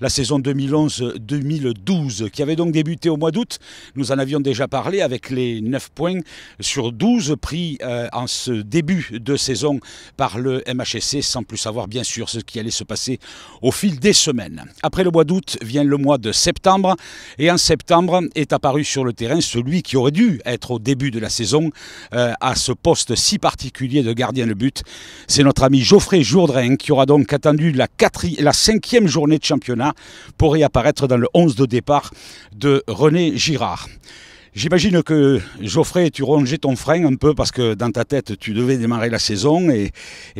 la saison 2011-2012 qui avait donc débuté au mois d'août. Nous en avions déjà parlé avec les 9 points sur 12 pris euh, en ce début de saison par le MHSC sans plus savoir bien sûr ce qui allait se passer au fil des semaines. Après le mois d'août vient le mois de septembre et en septembre est apparu sur le terrain celui qui aurait dû être au début de la saison euh, à ce poste si particulier de gardien de but. C'est notre ami Geoffrey Jourdain qui aura donc attendu la, la cinquième journée de championnat pour y apparaître dans le 11 de départ de René Girard. J'imagine que Geoffrey, tu rongeais ton frein un peu parce que dans ta tête, tu devais démarrer la saison et,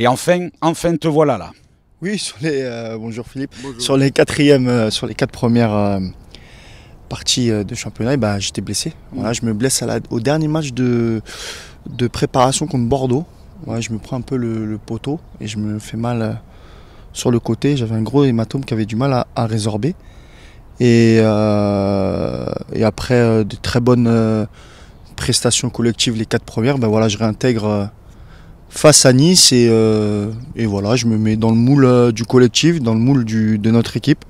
enfin, enfin te voilà là. Oui, sur les, euh, bonjour Philippe. Sur les quatrièmes, euh, sur les quatre premières euh, parties de championnat, eh ben, j'étais blessé. je me blesse à au dernier match de, de préparation contre Bordeaux. je me prends un peu le, poteau et je me fais mal sur le côté. J'avais un gros hématome qui avait du mal à, résorber. Et, euh, et après euh, de très bonnes euh, prestations collectives, les quatre premières, ben voilà, je réintègre face à Nice et, et, voilà, je me mets dans le moule du collectif, dans le moule de notre équipe.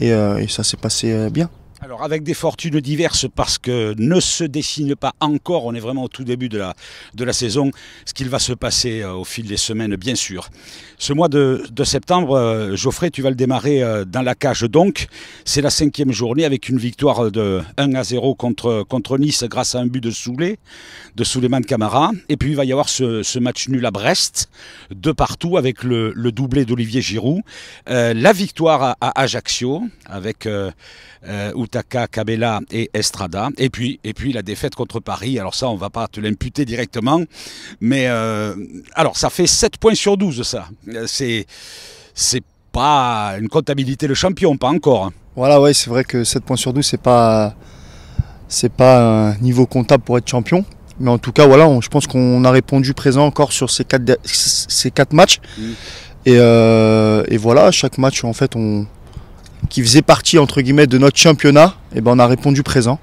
et ça s'est passé bien. Alors avec des fortunes diverses parce que ne se dessine pas encore, on est vraiment au tout début de la, de la saison, ce qu'il va se passer euh, au fil des semaines bien sûr. Ce mois de, de septembre, euh, Geoffrey, tu vas le démarrer euh, dans la cage donc. C'est la cinquième journée avec une victoire de 1 à 0 contre, contre Nice grâce à un but de Soulet, de Souleymane Camara. Et puis il va y avoir ce, match nul à Brest, de partout avec le, doublé d'Olivier Giroud. la victoire à, Ajaccio avec... Taka, Cabela et Estrada. Et puis, et puis la défaite contre Paris. Alors ça, on va pas te l'imputer directement. Mais euh, alors, ça fait 7 points sur 12, ça. C'est, c'est pas une comptabilité le champion, pas encore. Voilà, ouais, c'est vrai que 7 points sur 12, c'est pas, c'est pas un niveau comptable pour être champion. Mais en tout cas, voilà, je pense qu'on a répondu présent encore sur ces 4 quatre, ces quatre matchs. Mm. Et, euh, et, voilà, chaque match, en fait, on, qui faisait partie entre guillemets de notre championnat, et eh ben on a répondu présent.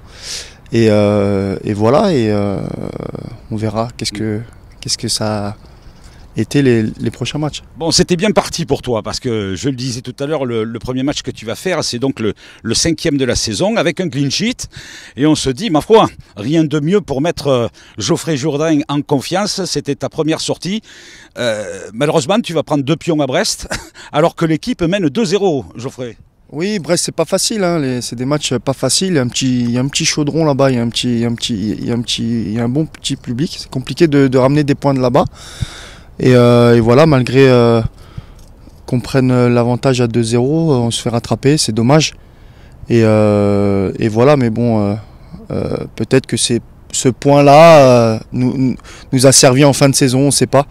Et, euh, voilà, et euh, on verra qu'est-ce que qu'est-ce que ça été les, prochains matchs. Bon, c'était bien parti pour toi, parce que je le disais tout à l'heure, le, premier match que tu vas faire, c'est donc le, cinquième de la saison, avec un clean sheet. Et on se dit, ma foi, rien de mieux pour mettre euh, Geoffrey Jourdain en confiance. C'était ta première sortie. malheureusement, tu vas prendre deux pions à Brest, alors que l'équipe mène 2-0, Geoffrey. Oui, bref, c'est pas facile. Hein, c'est des matchs pas faciles. Il y a un petit, un petit chaudron là-bas. Il y a un petit, un petit, il un bon petit public. C'est compliqué de, ramener des points de là-bas. Et, euh, voilà, malgré euh, qu'on prenne euh, l'avantage à 2-0, on se fait rattraper. C'est dommage. Et, voilà, mais bon, peut-être que ce point-là nous, nous, a servi en fin de saison. On ne sait pas.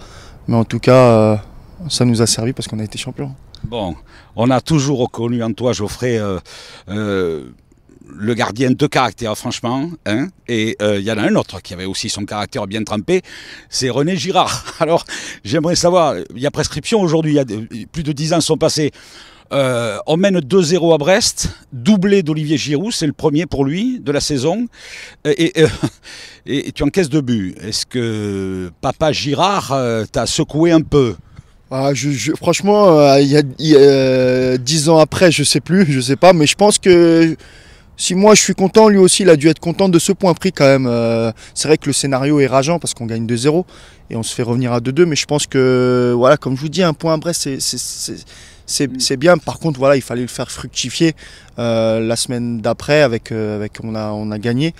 Mais en tout cas, ça nous a servi parce qu'on a été champion. Bon, on a toujours reconnu en toi, Geoffrey, euh, euh, le gardien de caractère, franchement. Hein. et euh, il y en a un autre qui avait aussi son caractère bien trempé, c'est René Girard. Alors, j'aimerais savoir, il y a prescription aujourd'hui, plus de dix ans sont passés. on mène 2-0 à Brest, doublé d'Olivier Giroud, c'est le premier pour lui de la saison. Et, et tu encaisses deux buts. Est-ce que papa Girard t'a secoué un peu ah, je, franchement, euh, il y a euh, dix ans après, je sais plus, je sais pas, mais je pense que si moi je suis content, lui aussi il a dû être content de ce point pris quand même. Euh, c'est vrai que le scénario est rageant parce qu'on gagne 2-0 et on se fait revenir à 2-2, mais je pense que, voilà, comme je vous dis, un point bref, c'est, mm. c'est bien. Par contre, voilà, il fallait le faire fructifier la semaine d'après avec, avec on, a, on a gagné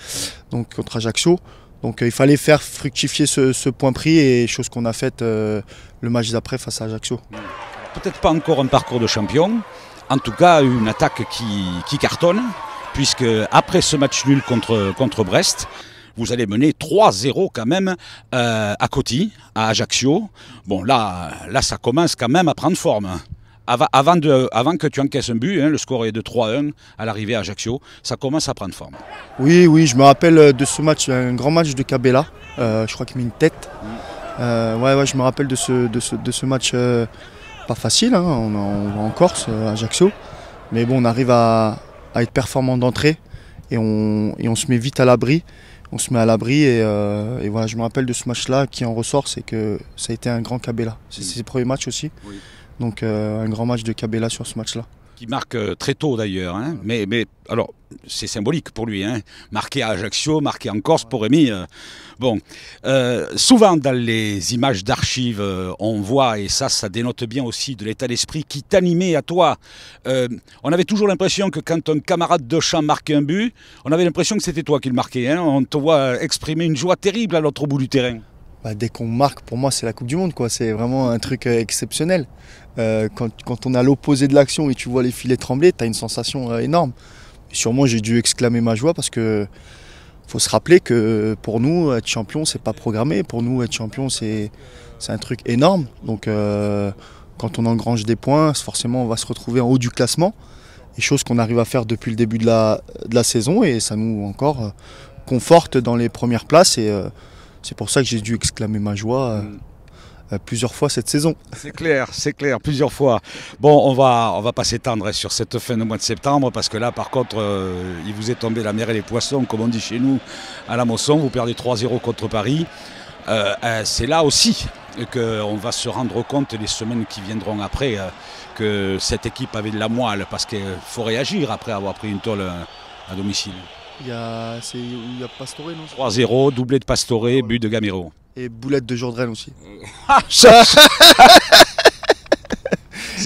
donc contre Ajaccio. Donc euh, il fallait faire fructifier ce, point pris et chose qu'on a faite euh, le match d'après face à Ajaccio. Peut-être pas encore un parcours de champion, en tout cas une attaque qui, cartonne, puisque après ce match nul contre, contre Brest, vous allez mener 3-0 quand même euh, à Coty, à Ajaccio. Bon là, là ça commence quand même à prendre forme avant, de, avant que tu encaisses un but, hein, le score est de 3-1 à l'arrivée à Ajaccio, ça commence à prendre forme. Oui, oui, je me rappelle euh, de ce match, un grand match de Cabella, euh, je crois qu'il met une tête. Euh, ouais, je me rappelle de ce, de ce, match pas facile, hein. on, va en Corse, à Ajaccio, mais bon, on arrive à, être performant d'entrée et on, et on se met vite à l'abri on se met à l'abri et, voilà, je me rappelle de ce match-là qui en ressort, c'est que ça a été un grand Cabella. C'est ses premiers matchs aussi. Oui. Donc euh, un grand match de Cabella sur ce match-là qui marque euh, très tôt d'ailleurs. Hein. Mais, alors, c'est symbolique pour lui. Hein. Marqué à Ajaccio, marqué en Corse pour Rémi. Euh. bon, souvent dans les images d'archives, on voit, et ça, ça dénote bien aussi de l'état d'esprit qui t'animait à toi. on avait toujours l'impression que quand un camarade de champ marquait un but, on avait l'impression que c'était toi qui le marquais. Hein. On te voit exprimer une joie terrible à l'autre bout du terrain. Bah, dès qu'on marque, pour moi, c'est la Coupe du Monde. quoi. C'est vraiment un truc euh, exceptionnel. Euh, quand, on est à l'opposé de l'action et tu vois les filets trembler, tu as une sensation euh, énorme. sûrement, j'ai dû exclamer ma joie parce que faut se rappeler que pour nous, être champion, c'est pas programmé. Pour nous, être champion, c'est un truc énorme. Donc, quand on engrange des points, forcément, on va se retrouver en haut du classement. Et chose qu'on arrive à faire depuis le début de la, saison. Et ça nous, encore, conforte dans les premières places. Et. C'est pour ça que j'ai dû exclamer ma joie. Euh, mm. euh, plusieurs fois cette saison. C'est clair, c'est clair, plusieurs fois. Bon, on va, on va pas s'étendre sur cette fin de mois de septembre parce que là, par contre, euh, il vous est tombé la mer et les poissons, comme on dit chez nous à la Mosson. Vous perdez 3-0 contre Paris. c'est là aussi qu'on va se rendre compte les semaines qui viendront après que cette équipe avait de la moelle parce qu'il faut réagir après avoir pris une tôle à domicile. Il y a, il y non 3-0, doublé de Pastoré, but de Gamero. Et boulette de Jourdren aussi. Ah, c'est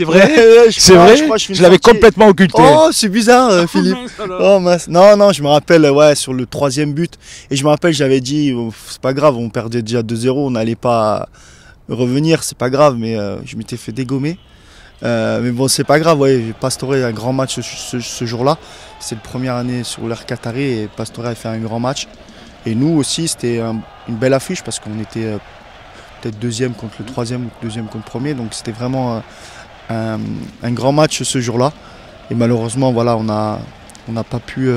vrai C'est vrai Je, l'avais complètement occulté. Oh, c'est bizarre, euh, oh, Philippe. Oh Non, non, je me rappelle, ouais, sur le troisième but. Et je me rappelle, j'avais dit, oh, c'est pas grave, on perdait déjà 2-0, on n'allait pas revenir, c'est pas grave, mais euh, je m'étais fait dégommer. Euh, mais bon, c'est pas grave, ouais, Pastore a un grand match ce, jour-là. C'est la première année sur l'air et Pastore a fait un grand match. Et nous aussi, c'était une belle affiche parce qu'on était euh, peut-être deuxième contre le troisième ou deuxième contre le premier. Donc c'était vraiment euh, un, grand match ce jour-là. Et malheureusement, voilà, on n'a on pas pu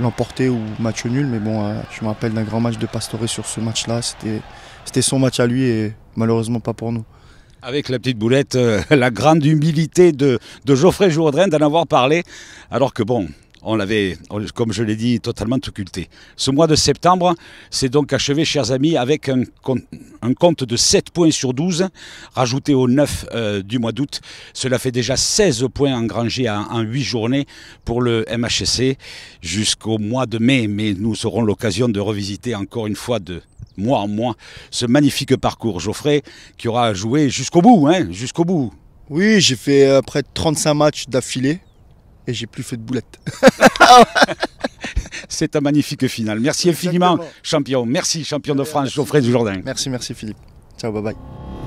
l'emporter ou match nul. Mais bon, je me rappelle d'un grand match de Pastore sur ce match-là. C'était son match à lui et malheureusement pas pour nous. Avec la petite boulette, euh, la grande humilité de, Geoffrey Jourdain d'en avoir parlé, alors que bon, on l'avait, comme je l'ai dit, totalement occulté. Ce mois de septembre s'est donc achevé, chers amis, avec un, un, compte de 7 points sur 12, rajouté au 9 euh, du mois d'août. Cela fait déjà 16 points engrangés en, huit 8 journées pour le MHSC jusqu'au mois de mai. Mais nous aurons l'occasion de revisiter encore une fois de, moi en moins, ce magnifique parcours, Geoffrey, qui aura joué jusqu'au bout, hein, jusqu'au bout. Oui, j'ai fait euh, près de 35 matchs d'affilée et j'ai plus fait de boulettes. C'est un magnifique final. Merci infiniment, champion. Merci, champion de France, Geoffrey Jourdain. Merci, merci Philippe. Ciao, bye bye.